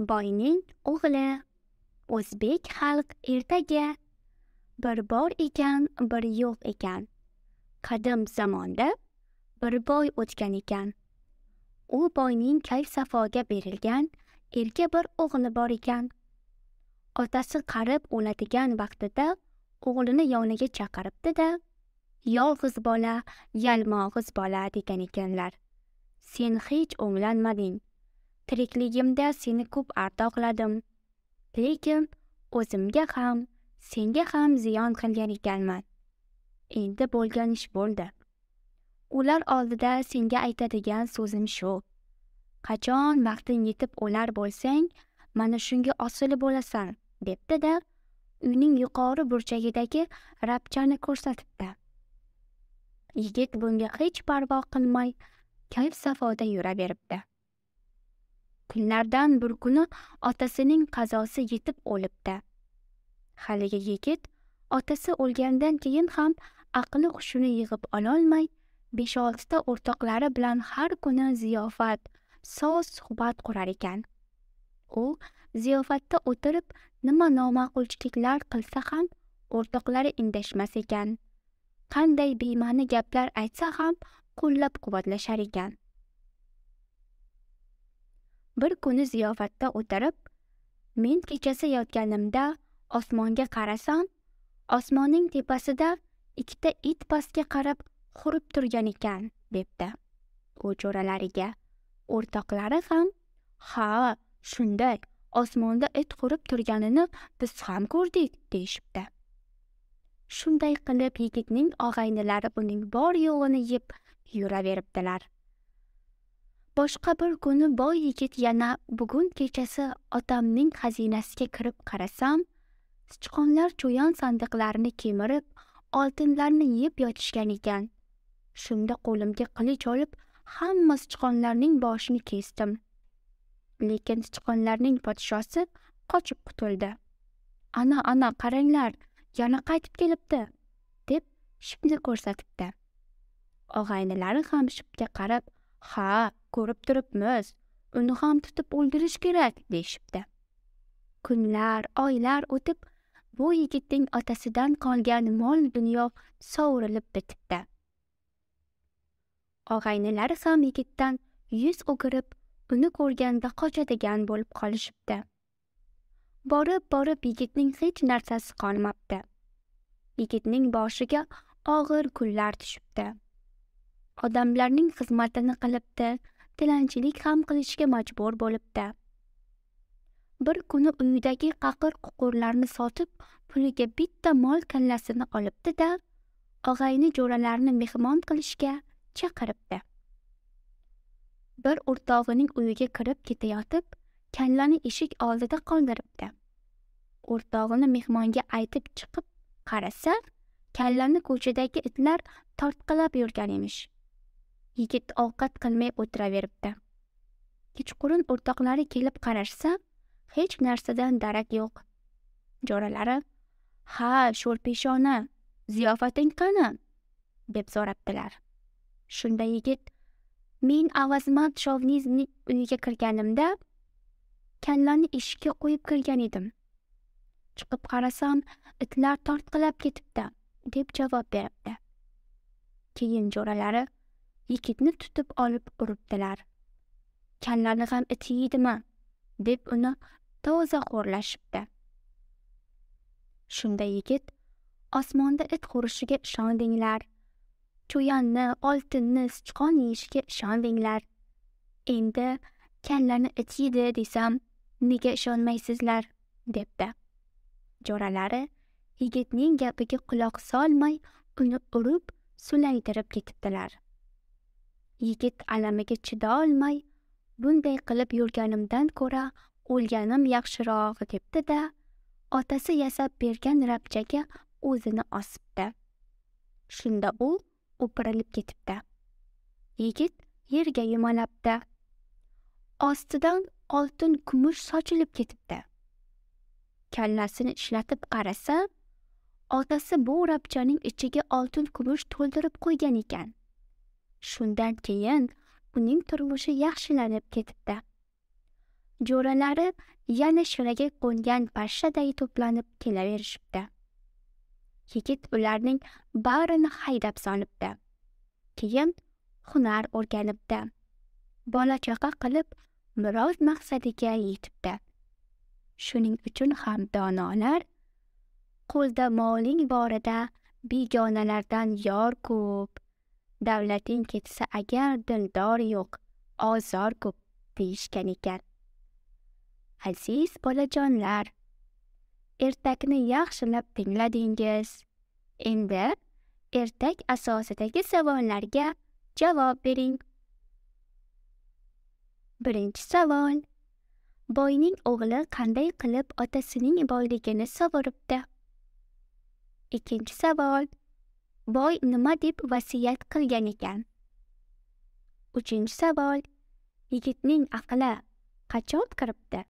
boyning o'g'li o'zbek xalq ertaga bir bor ekan bir yo'q ekan qadim zamonda bir boy o'tgan ekan u boyning kayf safoga berilgan erka bir o'g'li bor ekan otasi qarib o'ladigan vaqtida o'g'lini yoniga chaqiribdi-da, "Yolg'iz bola, yalmog'iz bola" degan ekanlar. Sen hech o'nglanmading. Tirikligimda seni ko'p ardoqladim. Lekin o'zimga ham, senga ham ziyon qilgan ekanman. Endi bo'lgan ish bo'ldi. Ular oldida senga aytadigan so'zim shu. Qachon vaqting yetib o'lar bo'lsang, mana shunga osilib bo'lasan, debdi-da, uyning yuqori burchagidagi rapchani ko'rsatibdi. Yigit bunga hech parvo qilmay, kayf safoda yuraveribdi. kunlardan bir kuni otasining qazosi yetib o'libdi haligi yigit otasi o'lgandan keyin ham aqli hushini yig'ib ololmay besh oltita o'rtoqlari bilan har kuni ziyofat soz suhbat qurar ekan u ziyofatda o'tirib nima noma'qulchiliklar qilsa ham o'rtoqlari indashmas ekan qanday bema'ni gaplar aytsa ham qo'llab quvvatlashar ekan bir kuni ziyofatda o'tirib men kechasi yotganimda osmonga qarasam osmonning tepasida ikkita it pastga qarab hurib turgan ekan debdi u jo'ralariga o'rtoqlari ham ha shunday osmonda it hurib turganini biz ham ko'rdik deyishibdi shunday qilib yigitning og'aynilari buning bor yo'g'ini yeb yuraveribdilar boshqa bir kuni boy yigit yana bugun kechasi otamning xazinasiga kirib qarasam sichqonlar cho'yan sandiqlarini kemirib oltinlarni yeb yotishgan ekan shunda qo'limga qilich olib hamma sichqonlarning boshini kesdim lekin sichqonlarning podshosi qochib qutuldi ana ana qaranglar yana qaytib kelibdi deb shipni ko'rsatibdi og'aynilari ham shipga qarab ha ko'rib turibmiz uni ham tutib o'ldirish kerak deyishibdi kunlar oylar o'tib bu yigitning otasidan qolgan mol dunyo sovurilib bitibdi og'aynilari ham yigitdan yuz o'girib uni ko'rganda qochadigan bo'lib qolishibdi borib borib yigitning hech narsasi qolmabdi yigitning boshiga og'ir kunlar tushibdi odamlarning xizmatini qilibdi tilanchilik ham qilishga majbur bo'libdi bir kuni uyidagi qaqir ququrlarni sotib puliga bitta mol kallasini olibdi da og'ayni jo'ralarni mehmon qilishga chaqiribdi bir o'rtog'ining uyiga kirib ketayotib kallani eshik oldida qoldiribdi o'rtog'ini mehmonga aytib chiqib qarasa kallani ko'chadagi itlar tortqilab yurgan emish yigit ovqat qilmay o'tiraveribdi kechqurun o'rtoqlari kelib qarashsa hech narsadan darak yo'q jo'ralari ha sho'rpeshona ziyofating qani deb so'rabdilar shunda yigit men avazmat shovnizni uyiga kirganimda kallani eshikka qo'yib kirgan edim chiqib qarasam itlar tortqilab ketibdi deb javob beribdi keyin jo'ralari yigitni tutib olib uribdilar kallani ham it yeydimi deb uni toza xo'rlashibdi shunda yigit osmonda it xurishiga ishondinglar cho'yanni oltinni sichqon yeyishiga ishondinglar endi kallani it yedi desam nega ishonmaysizlar debdi jo'ralari yigitning gapiga quloq solmay uni urib sulaytirib ketibdilar yigit alamiga chidaolmay bunday qilib yurganimdan ko'ra o'lganim yaxshiroq debdi da otasi yasab bergan rabchaga o'zini osibdi shunda u o'pirilib ketibdi yigit yerga yumalabdi ostidan oltin kumush sochilib ketibdi kallasini ishlatib qarasa otasi bu rabchaning ichiga oltin kumush to'ldirib qo'ygan ekan Shundan keyin uning turmushi yaxshilanib ketibdi. Jo'ralari yana shiraga qo'ngan pashshaday to'planib kelaverishibdi. Yigit ularning barini haydab solibdi. Keyin hunar o'rganibdi. Bola chaqa qilib murod maqsadiga yetibdi. Shuning uchun ham donolar qo'lda moling borida begonalardan yor ko'p davlating ketsa agar dildor yo'q ozor ko'p deyishgan ekan aziz bolajonlar ertakni yaxshilab tingladingiz endi ertak asosidagi savollarga javob bering birinchi savol boyning o'g'li qanday qilib otasining boyligini sovuribdi ikkinchi savol boy nima deb vasiyat qilgan ekan uchinchi savol yigitning aqli qachon kiribdi